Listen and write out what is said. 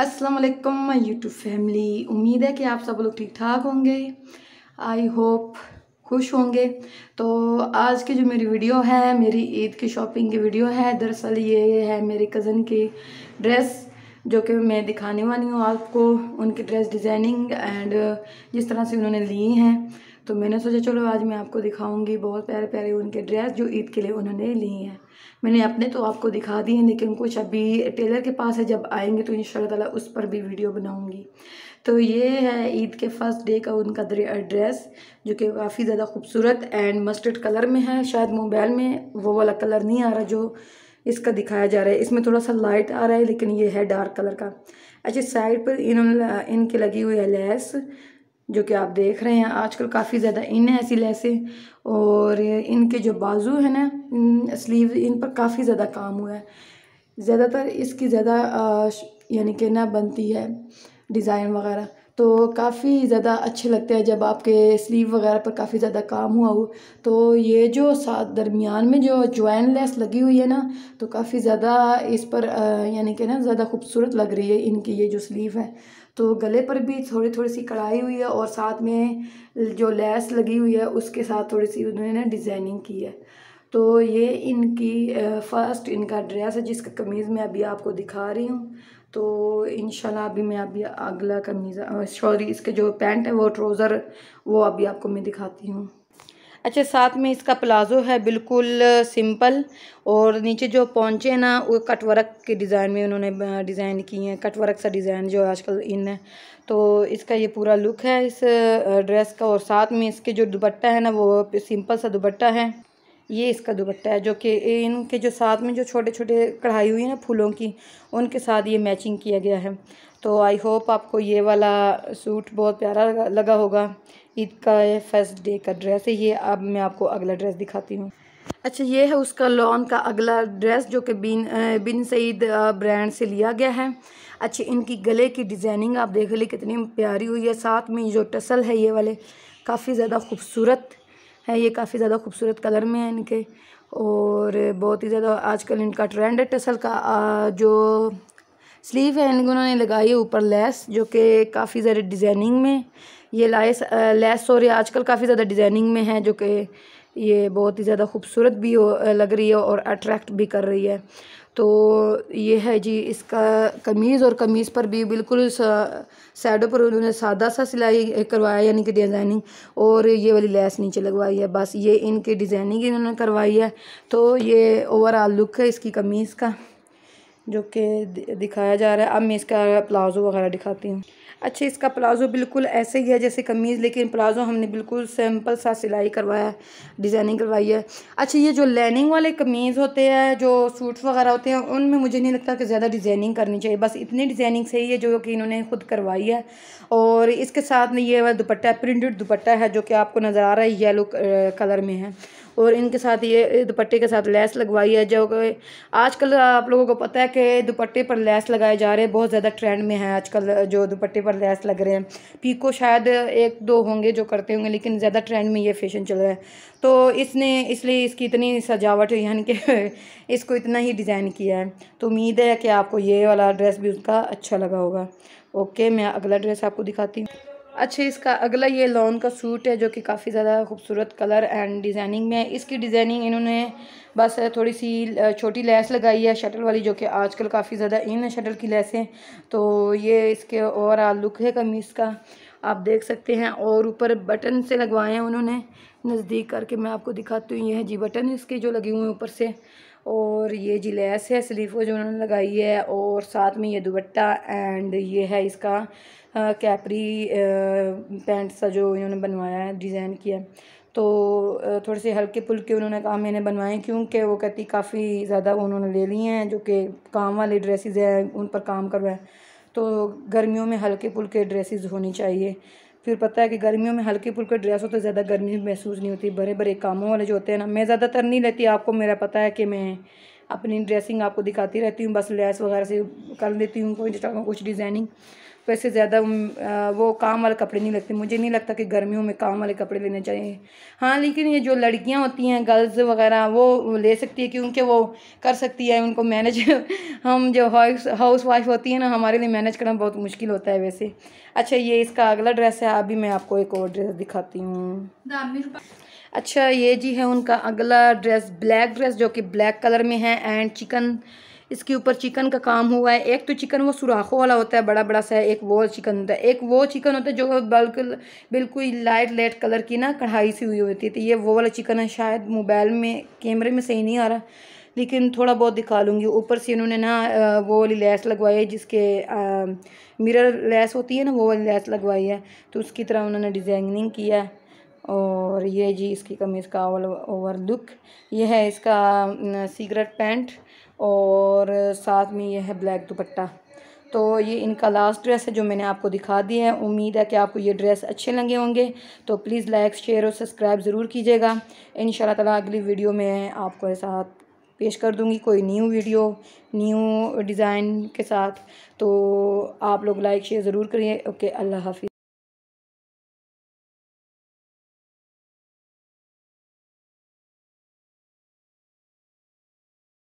अस्सलाम वालेकुम my YouTube family उम्मीद है कि आप सब लोग ठीक ठाक होंगे आई होप खुश होंगे तो आज की जो मेरी वीडियो है मेरी ईद की शॉपिंग की वीडियो है दरअसल ये है मेरे कज़न की ड्रेस जो कि मैं दिखाने वाली हूँ आपको उनकी ड्रेस डिज़ाइनिंग एंड जिस तरह से उन्होंने ली हैं तो मैंने सोचा चलो आज मैं आपको दिखाऊंगी बहुत प्यारे प्यारे उनके ड्रेस जो ईद के लिए उन्होंने लिए हैं मैंने अपने तो आपको दिखा दिए हैं लेकिन कुछ अभी टेलर के पास है जब आएंगे तो इन ताला उस पर भी वीडियो बनाऊंगी तो ये है ईद के फर्स्ट डे का उनका ड्रेस जो कि काफ़ी ज़्यादा खूबसूरत एंड मस्टर्ड कलर में है शायद मोबाइल में वो वाला कलर नहीं आ रहा जो इसका दिखाया जा रहा है इसमें थोड़ा सा लाइट आ रहा है लेकिन ये है डार्क कलर का अच्छा साइड पर इन्होंने इनके लगी हुई है लेस जो कि आप देख रहे हैं आजकल काफ़ी ज़्यादा इन है ऐसी लैसें और इनके जो बाजू है ना स्लीव इन पर काफ़ी ज़्यादा काम हुआ है ज़्यादातर इसकी ज़्यादा यानी कि ना बनती है डिज़ाइन वगैरह तो काफ़ी ज़्यादा अच्छे लगते हैं जब आपके स्लीव वगैरह पर काफ़ी ज़्यादा काम हुआ हो तो ये जो साथ दरमियान में जो ज्वाइन लेस लगी हुई है ना तो काफ़ी ज़्यादा इस पर यानी कि ना ज़्यादा खूबसूरत लग रही है इनकी ये जो स्लीव है तो गले पर भी थोड़ी थोड़ी सी कढ़ाई हुई है और साथ में जो लैस लगी हुई है उसके साथ थोड़ी सी उन्होंने डिज़ाइनिंग की है तो ये इनकी फ़र्स्ट इनका ड्रेस है जिसका कमीज़ मैं अभी आपको दिखा रही हूँ तो इन अभी मैं अभी अगला कमीज़ सॉरी इसके जो पैंट है वो ट्रोज़र वो अभी आपको मैं दिखाती हूँ अच्छा साथ में इसका प्लाज़ो है बिल्कुल सिंपल और नीचे जो पहुँचे ना वो कटवर्क के डिज़ाइन में उन्होंने डिज़ाइन किए हैं कटवर्क सा डिज़ाइन जो आजकल इन है तो इसका ये पूरा लुक है इस ड्रेस का और साथ में इसके जो दुपट्टा है ना वो सिंपल सा दुपट्टा है ये इसका दुपट्टा है जो कि इनके जो साथ में जो छोटे छोटे कढ़ाई हुई है ना फूलों की उनके साथ ये मैचिंग किया गया है तो आई होप आपको ये वाला सूट बहुत प्यारा लगा होगा ईद का फर्स्ट डे का ड्रेस है ये अब मैं आपको अगला ड्रेस दिखाती हूँ अच्छा ये है उसका लॉन का अगला ड्रेस जो कि बिन बिन सईद ब्रांड से लिया गया है अच्छा इनकी गले की डिज़ाइनिंग आप देख ली कितनी प्यारी हुई है साथ में जो टसल है ये वाले काफ़ी ज़्यादा खूबसूरत है ये काफ़ी ज़्यादा खूबसूरत कलर में है इनके और बहुत ही ज़्यादा आजकल इनका ट्रेंड है टसल का जो स्लीव है इनको उन्होंने लगाई है ऊपर लेस जो कि काफ़ी ज़्यादा डिज़ाइनिंग में ये लाइस लेस सॉरी आजकल काफ़ी ज़्यादा डिज़ाइनिंग में है जो कि ये बहुत ही ज़्यादा खूबसूरत भी हो लग रही है और अट्रैक्ट भी कर रही है तो ये है जी इसका कमीज़ और कमीज़ पर भी बिल्कुल साइडों पर उन्होंने सादा सा सिलाई करवाया यानी कि डिज़ाइनिंग और ये वाली लेस नीचे लगवाई है बस ये इनकी डिज़ाइनिंग इन्होंने करवाई है तो ये ओवरऑल लुक है इसकी कमीज़ का जो कि दिखाया जा रहा है अब मैं इसका प्लाज़ो वगैरह दिखाती हूँ अच्छा इसका प्लाज़ो बिल्कुल ऐसे ही है जैसे कमीज़ लेकिन प्लाज़ो हमने बिल्कुल सिंपल सा सिलाई करवाया है डिज़ाइनिंग करवाई है अच्छा ये जो लाइनिंग वाले कमीज़ होते हैं जो सूट्स वगैरह होते हैं उनमें मुझे नहीं लगता कि ज़्यादा डिज़ाइनिंग करनी चाहिए बस इतनी डिज़ाइनिंग सही है जो कि इन्होंने खुद करवाई है और इसके साथ में ये वाला दुपट्टा प्रिंटेड दुपट्टा है जो कि आपको नज़र आ रहा है येलो कलर में है और इनके साथ ये दुपट्टे के साथ लैस लगवाई है जो कि आजकल आप लोगों को पता है कि दुपट्टे पर लैस लगाए जा रहे हैं बहुत ज़्यादा ट्रेंड में है आजकल जो दुपट्टे पर लैस लग रहे हैं पीको शायद एक दो होंगे जो करते होंगे लेकिन ज़्यादा ट्रेंड में ये फैशन चल रहा है तो इसने इसलिए इसकी इतनी सजावट यानी कि इसको इतना ही डिज़ाइन किया है तो उम्मीद है कि आपको ये वाला ड्रेस भी उसका अच्छा लगा होगा ओके मैं अगला ड्रेस आपको दिखाती हूँ अच्छा इसका अगला ये लॉन का सूट है जो कि काफ़ी ज़्यादा खूबसूरत कलर एंड डिज़ाइनिंग में है इसकी डिज़ाइनिंग इन्होंने बस थोड़ी सी छोटी लैस लगाई है शटल वाली जो कि आजकल काफ़ी ज़्यादा इन है शटल की लैसें तो ये इसके ओवरऑल लुक है कमीज़ का आप देख सकते हैं और ऊपर बटन से लगवाए हैं उन्होंने नज़दीक करके मैं आपको दिखाती हूँ ये है जी बटन इसके जो लगे हुए हैं ऊपर से और ये जी लेस है स्लीव को जो उन्होंने लगाई है और साथ में ये दुबट्टा एंड ये है इसका कैपरी पैंट सा जो इन्होंने बनवाया है डिज़ाइन किया तो थोड़े से हल्के पुल्के उन्होंने काम मैंने बनवाए क्योंकि वो कहती काफ़ी ज़्यादा उन्होंने ले लिए हैं जो कि काम वाले ड्रेसेस हैं उन पर काम करवाएं तो गर्मियों में हल्के पुल्के ड्रेसेस होनी चाहिए फिर पता है कि गर्मियों में हल्के फुल्के ड्रेस होते ज़्यादा गर्मी महसूस नहीं होती बड़े बड़े कामों वाले जो होते हैं ना मैं ज़्यादातर नहीं लेती आपको मेरा पता है कि मैं अपनी ड्रेसिंग आपको दिखाती रहती हूँ बस लेस वगैरह से कर लेती हूँ कोई कुछ डिज़ाइनिंग वैसे ज़्यादा वो काम वाले कपड़े नहीं लगते मुझे नहीं लगता कि गर्मियों में काम वाले कपड़े लेने चाहिए हाँ लेकिन ये जो लड़कियाँ होती हैं गर्ल्स वगैरह वो ले सकती है क्योंकि वो कर सकती है उनको मैनेज हम जो हाउस हाउस वाइफ होती है ना हमारे लिए मैनेज करना बहुत मुश्किल होता है वैसे अच्छा ये इसका अगला ड्रेस है अभी मैं आपको एक और ड्रेस दिखाती हूँ अच्छा ये जी है उनका अगला ड्रेस ब्लैक ड्रेस जो कि ब्लैक कलर में है एंड चिकन इसके ऊपर चिकन का काम हुआ है एक तो चिकन वो सुराखों वाला होता है बड़ा बड़ा सा है एक वो चिकन होता है एक वो चिकन होता है जो बिल्कुल बिल्कुल लाइट लाइट कलर की ना कढ़ाई सी हुई होती है तो ये वो वाला चिकन है शायद मोबाइल में कैमरे में सही नहीं आ रहा लेकिन थोड़ा बहुत दिखा लूँगी ऊपर से इन्होंने ना वो वाली लैस लगवाई है जिसके मिरर लैस होती है ना वो वाली लैस लगवाई है तो उसकी तरह उन्होंने डिज़ाइनिंग किया है और ये जी इसकी कमीज़ का ओवर ओवर लुक ये है इसका सीगरेट पैंट और साथ में ये है ब्लैक दुपट्टा तो ये इनका लास्ट ड्रेस है जो मैंने आपको दिखा दी है उम्मीद है कि आपको ये ड्रेस अच्छे लगे होंगे तो प्लीज़ लाइक शेयर और सब्सक्राइब ज़रूर कीजिएगा इन ताला अगली वीडियो में आपको साथ पेश कर दूँगी कोई न्यू वीडियो न्यू डिज़ाइन के साथ तो आप लोग लाइक शेयर ज़रूर करिए ओके अल्लाह हाफि